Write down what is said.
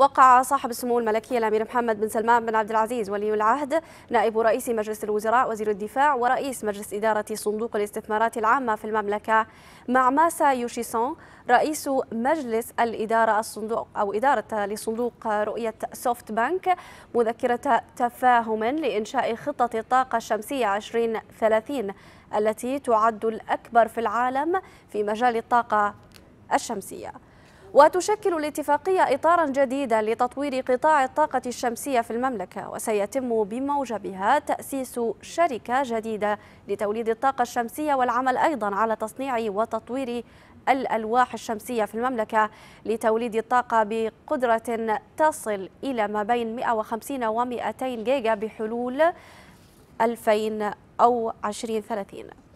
وقع صاحب السمو الملكي الامير محمد بن سلمان بن عبد العزيز ولي العهد نائب رئيس مجلس الوزراء وزير الدفاع ورئيس مجلس اداره صندوق الاستثمارات العامه في المملكه مع ماسا يوشيسون رئيس مجلس الاداره الصندوق او اداره لصندوق رؤيه سوفت بنك مذكره تفاهم لانشاء خطه الطاقه الشمسيه 2030 التي تعد الاكبر في العالم في مجال الطاقه الشمسيه وتشكل الاتفاقية إطارا جديدا لتطوير قطاع الطاقة الشمسية في المملكة وسيتم بموجبها تأسيس شركة جديدة لتوليد الطاقة الشمسية والعمل أيضا على تصنيع وتطوير الألواح الشمسية في المملكة لتوليد الطاقة بقدرة تصل إلى ما بين 150 و 200 جيجا بحلول 2000 أو 2030